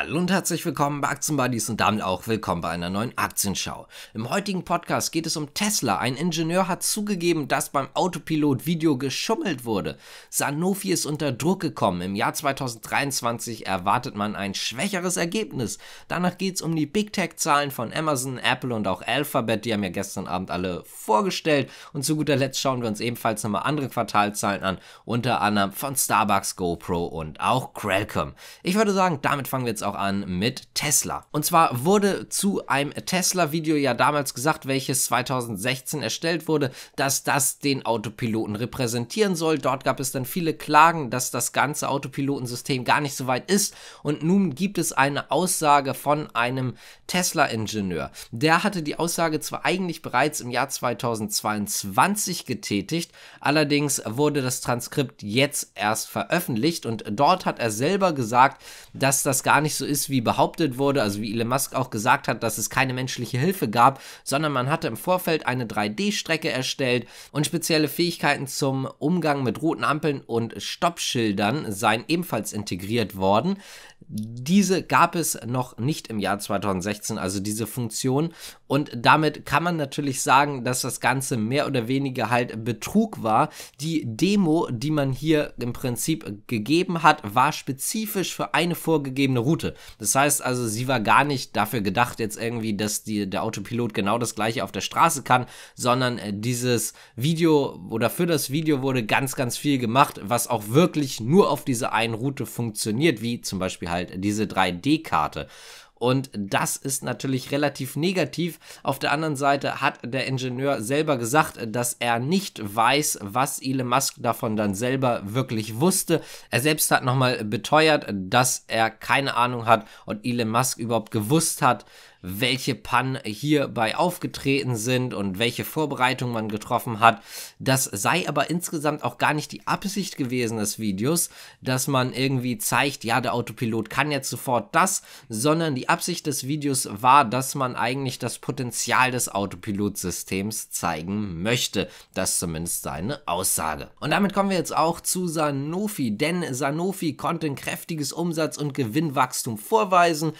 Hallo und herzlich willkommen bei Aktienbuddies und damit auch willkommen bei einer neuen Aktienschau. Im heutigen Podcast geht es um Tesla. Ein Ingenieur hat zugegeben, dass beim Autopilot-Video geschummelt wurde. Sanofi ist unter Druck gekommen. Im Jahr 2023 erwartet man ein schwächeres Ergebnis. Danach geht es um die Big Tech-Zahlen von Amazon, Apple und auch Alphabet. Die haben ja gestern Abend alle vorgestellt. Und zu guter Letzt schauen wir uns ebenfalls nochmal andere Quartalzahlen an, unter anderem von Starbucks, GoPro und auch Qualcomm. Ich würde sagen, damit fangen wir jetzt auch an mit Tesla. Und zwar wurde zu einem Tesla-Video ja damals gesagt, welches 2016 erstellt wurde, dass das den Autopiloten repräsentieren soll. Dort gab es dann viele Klagen, dass das ganze Autopilotensystem gar nicht so weit ist. Und nun gibt es eine Aussage von einem Tesla-Ingenieur. Der hatte die Aussage zwar eigentlich bereits im Jahr 2022 getätigt, allerdings wurde das Transkript jetzt erst veröffentlicht und dort hat er selber gesagt, dass das gar nicht so so ist, wie behauptet wurde, also wie Elon Musk auch gesagt hat, dass es keine menschliche Hilfe gab, sondern man hatte im Vorfeld eine 3D-Strecke erstellt und spezielle Fähigkeiten zum Umgang mit roten Ampeln und Stoppschildern seien ebenfalls integriert worden. Diese gab es noch nicht im Jahr 2016, also diese Funktion. Und damit kann man natürlich sagen, dass das Ganze mehr oder weniger halt Betrug war. Die Demo, die man hier im Prinzip gegeben hat, war spezifisch für eine vorgegebene Route konnte. Das heißt also, sie war gar nicht dafür gedacht jetzt irgendwie, dass die, der Autopilot genau das gleiche auf der Straße kann, sondern äh, dieses Video oder für das Video wurde ganz, ganz viel gemacht, was auch wirklich nur auf dieser einen Route funktioniert, wie zum Beispiel halt diese 3D-Karte. Und das ist natürlich relativ negativ. Auf der anderen Seite hat der Ingenieur selber gesagt, dass er nicht weiß, was Elon Musk davon dann selber wirklich wusste. Er selbst hat nochmal beteuert, dass er keine Ahnung hat und Elon Musk überhaupt gewusst hat, welche Pannen hierbei aufgetreten sind und welche Vorbereitungen man getroffen hat. Das sei aber insgesamt auch gar nicht die Absicht gewesen des Videos, dass man irgendwie zeigt, ja, der Autopilot kann jetzt sofort das, sondern die Absicht des Videos war, dass man eigentlich das Potenzial des Autopilotsystems zeigen möchte. Das ist zumindest seine Aussage. Und damit kommen wir jetzt auch zu Sanofi, denn Sanofi konnte ein kräftiges Umsatz- und Gewinnwachstum vorweisen.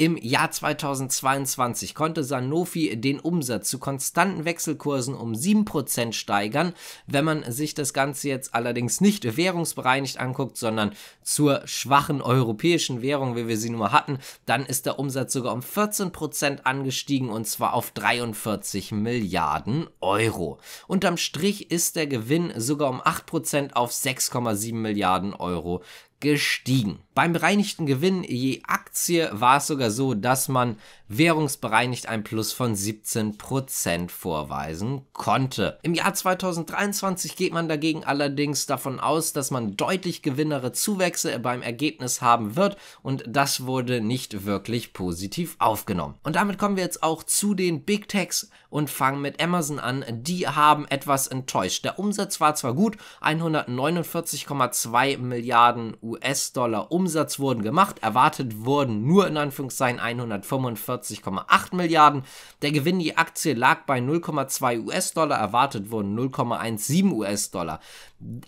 Im Jahr 2022 konnte Sanofi den Umsatz zu konstanten Wechselkursen um 7% steigern. Wenn man sich das Ganze jetzt allerdings nicht währungsbereinigt anguckt, sondern zur schwachen europäischen Währung, wie wir sie nur hatten, dann ist der Umsatz sogar um 14% angestiegen und zwar auf 43 Milliarden Euro. Unterm Strich ist der Gewinn sogar um 8% auf 6,7 Milliarden Euro gestiegen. Beim bereinigten Gewinn je Aktie war es sogar so, dass man währungsbereinigt ein Plus von 17% vorweisen konnte. Im Jahr 2023 geht man dagegen allerdings davon aus, dass man deutlich gewinnere Zuwächse beim Ergebnis haben wird und das wurde nicht wirklich positiv aufgenommen. Und damit kommen wir jetzt auch zu den Big Techs und fangen mit Amazon an. Die haben etwas enttäuscht. Der Umsatz war zwar gut, 149,2 Milliarden US-Dollar Umsatz, Umsatz wurden gemacht, erwartet wurden nur in Anführungszeichen 145,8 Milliarden. Der Gewinn je Aktie lag bei 0,2 US-Dollar, erwartet wurden 0,17 US-Dollar.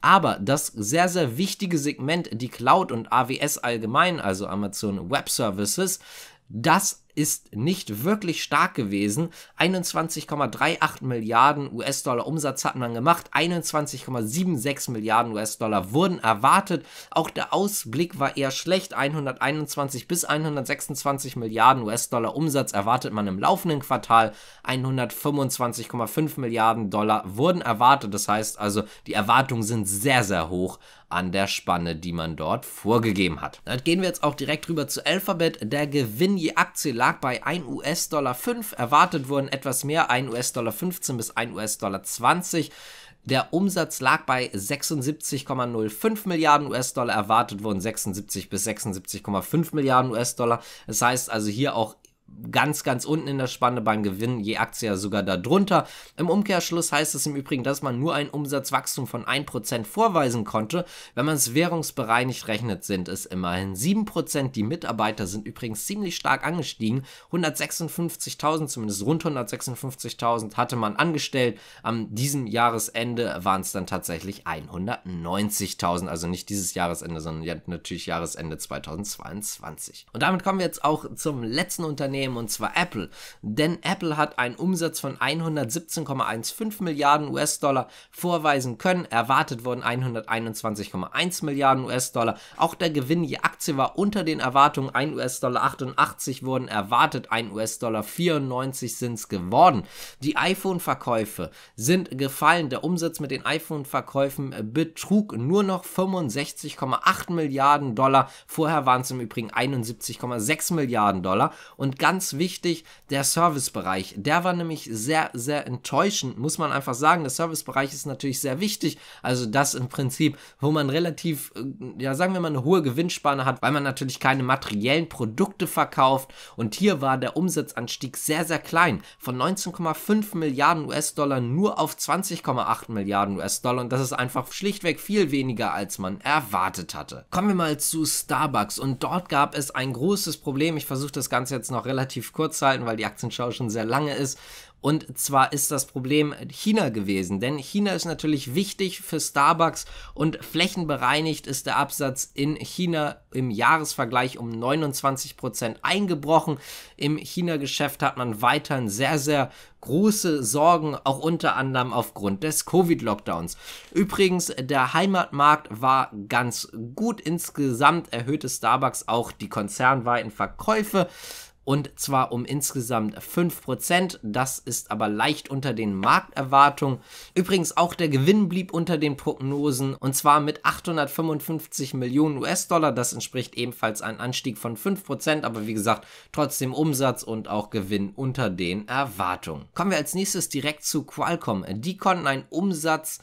Aber das sehr, sehr wichtige Segment, die Cloud und AWS allgemein, also Amazon Web Services, das ist nicht wirklich stark gewesen. 21,38 Milliarden US-Dollar Umsatz hat man gemacht, 21,76 Milliarden US-Dollar wurden erwartet. Auch der Ausblick war eher schlecht, 121 bis 126 Milliarden US-Dollar Umsatz erwartet man im laufenden Quartal, 125,5 Milliarden Dollar wurden erwartet. Das heißt also, die Erwartungen sind sehr, sehr hoch an der Spanne, die man dort vorgegeben hat. Dann gehen wir jetzt auch direkt rüber zu Alphabet. Der Gewinn je Aktie lag bei 1 US-Dollar 5. Erwartet wurden etwas mehr, 1 US-Dollar 15 bis 1 US-Dollar 20. Der Umsatz lag bei 76,05 Milliarden US-Dollar, erwartet wurden 76 bis 76,5 Milliarden US-Dollar. Das heißt also hier auch ganz, ganz unten in der Spanne beim Gewinn, je Aktie ja sogar darunter. Im Umkehrschluss heißt es im Übrigen, dass man nur ein Umsatzwachstum von 1% vorweisen konnte. Wenn man es währungsbereinigt rechnet, sind es immerhin 7%. Die Mitarbeiter sind übrigens ziemlich stark angestiegen. 156.000, zumindest rund 156.000 hatte man angestellt. Am diesem Jahresende waren es dann tatsächlich 190.000. Also nicht dieses Jahresende, sondern natürlich Jahresende 2022. Und damit kommen wir jetzt auch zum letzten Unternehmen Unternehmen, und zwar Apple. Denn Apple hat einen Umsatz von 117,15 Milliarden US-Dollar vorweisen können. Erwartet wurden 121,1 Milliarden US-Dollar. Auch der Gewinn je Aktie war unter den Erwartungen. 1 US-Dollar 88 wurden erwartet, 1 US-Dollar 94 sind es geworden. Die iPhone-Verkäufe sind gefallen. Der Umsatz mit den iPhone-Verkäufen betrug nur noch 65,8 Milliarden Dollar. Vorher waren es im Übrigen 71,6 Milliarden Dollar. Und ganz ganz wichtig, der Servicebereich. Der war nämlich sehr, sehr enttäuschend, muss man einfach sagen. Der Servicebereich ist natürlich sehr wichtig. Also das im Prinzip, wo man relativ, äh, ja sagen wir mal, eine hohe Gewinnspanne hat, weil man natürlich keine materiellen Produkte verkauft. Und hier war der Umsatzanstieg sehr, sehr klein. Von 19,5 Milliarden US-Dollar nur auf 20,8 Milliarden US-Dollar. Und das ist einfach schlichtweg viel weniger, als man erwartet hatte. Kommen wir mal zu Starbucks. Und dort gab es ein großes Problem. Ich versuche das Ganze jetzt noch relativ relativ kurz halten, weil die Aktienschau schon sehr lange ist. Und zwar ist das Problem China gewesen, denn China ist natürlich wichtig für Starbucks und flächenbereinigt ist der Absatz in China im Jahresvergleich um 29% Prozent eingebrochen. Im China-Geschäft hat man weiterhin sehr, sehr große Sorgen, auch unter anderem aufgrund des Covid-Lockdowns. Übrigens, der Heimatmarkt war ganz gut. Insgesamt erhöhte Starbucks auch die konzernweiten Verkäufe und zwar um insgesamt 5%. Das ist aber leicht unter den Markterwartungen. Übrigens auch der Gewinn blieb unter den Prognosen und zwar mit 855 Millionen US-Dollar. Das entspricht ebenfalls einem Anstieg von 5%, aber wie gesagt, trotzdem Umsatz und auch Gewinn unter den Erwartungen. Kommen wir als nächstes direkt zu Qualcomm. Die konnten einen Umsatz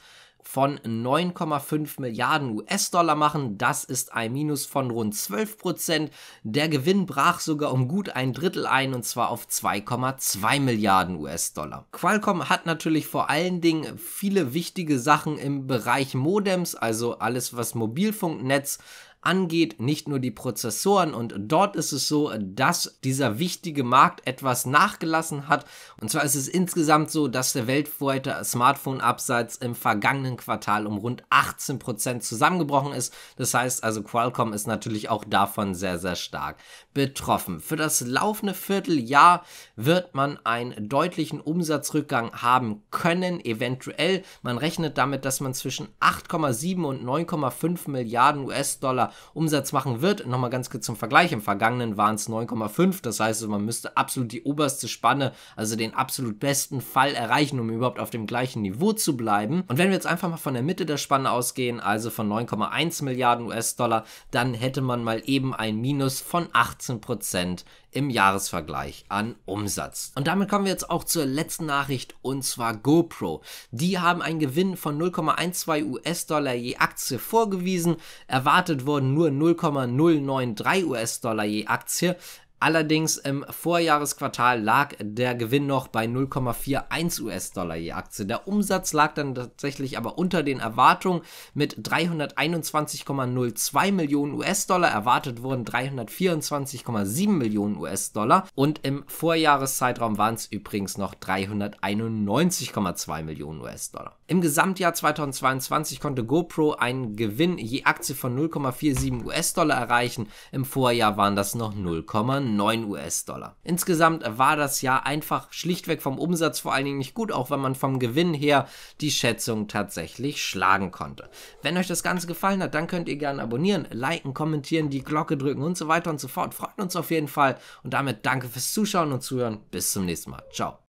von 9,5 Milliarden US-Dollar machen. Das ist ein Minus von rund 12 Prozent. Der Gewinn brach sogar um gut ein Drittel ein und zwar auf 2,2 Milliarden US-Dollar. Qualcomm hat natürlich vor allen Dingen viele wichtige Sachen im Bereich Modems, also alles was Mobilfunknetz angeht, nicht nur die Prozessoren. Und dort ist es so, dass dieser wichtige Markt etwas nachgelassen hat. Und zwar ist es insgesamt so, dass der weltweite Smartphone-Absatz im vergangenen Quartal um rund 18% zusammengebrochen ist. Das heißt also, Qualcomm ist natürlich auch davon sehr, sehr stark betroffen. Für das laufende Vierteljahr wird man einen deutlichen Umsatzrückgang haben können, eventuell. Man rechnet damit, dass man zwischen 8,7 und 9,5 Milliarden US-Dollar Umsatz machen wird. Nochmal ganz kurz zum Vergleich, im vergangenen waren es 9,5, das heißt, man müsste absolut die oberste Spanne, also den absolut besten Fall erreichen, um überhaupt auf dem gleichen Niveau zu bleiben. Und wenn wir jetzt einfach mal von der Mitte der Spanne ausgehen, also von 9,1 Milliarden US-Dollar, dann hätte man mal eben ein Minus von 18 Prozent im Jahresvergleich an Umsatz. Und damit kommen wir jetzt auch zur letzten Nachricht und zwar GoPro. Die haben einen Gewinn von 0,12 US-Dollar je Aktie vorgewiesen. Erwartet wurde wurden nur 0,093 US-Dollar je Aktie Allerdings im Vorjahresquartal lag der Gewinn noch bei 0,41 US-Dollar je Aktie. Der Umsatz lag dann tatsächlich aber unter den Erwartungen mit 321,02 Millionen US-Dollar. Erwartet wurden 324,7 Millionen US-Dollar und im Vorjahreszeitraum waren es übrigens noch 391,2 Millionen US-Dollar. Im Gesamtjahr 2022 konnte GoPro einen Gewinn je Aktie von 0,47 US-Dollar erreichen. Im Vorjahr waren das noch 0,9. 9 US-Dollar. Insgesamt war das Jahr einfach schlichtweg vom Umsatz vor allen Dingen nicht gut, auch wenn man vom Gewinn her die Schätzung tatsächlich schlagen konnte. Wenn euch das Ganze gefallen hat, dann könnt ihr gerne abonnieren, liken, kommentieren, die Glocke drücken und so weiter und so fort. Freut uns auf jeden Fall und damit danke fürs Zuschauen und Zuhören. Bis zum nächsten Mal. Ciao.